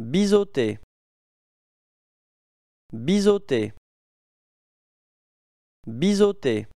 Biseauté Biseauté Biseauté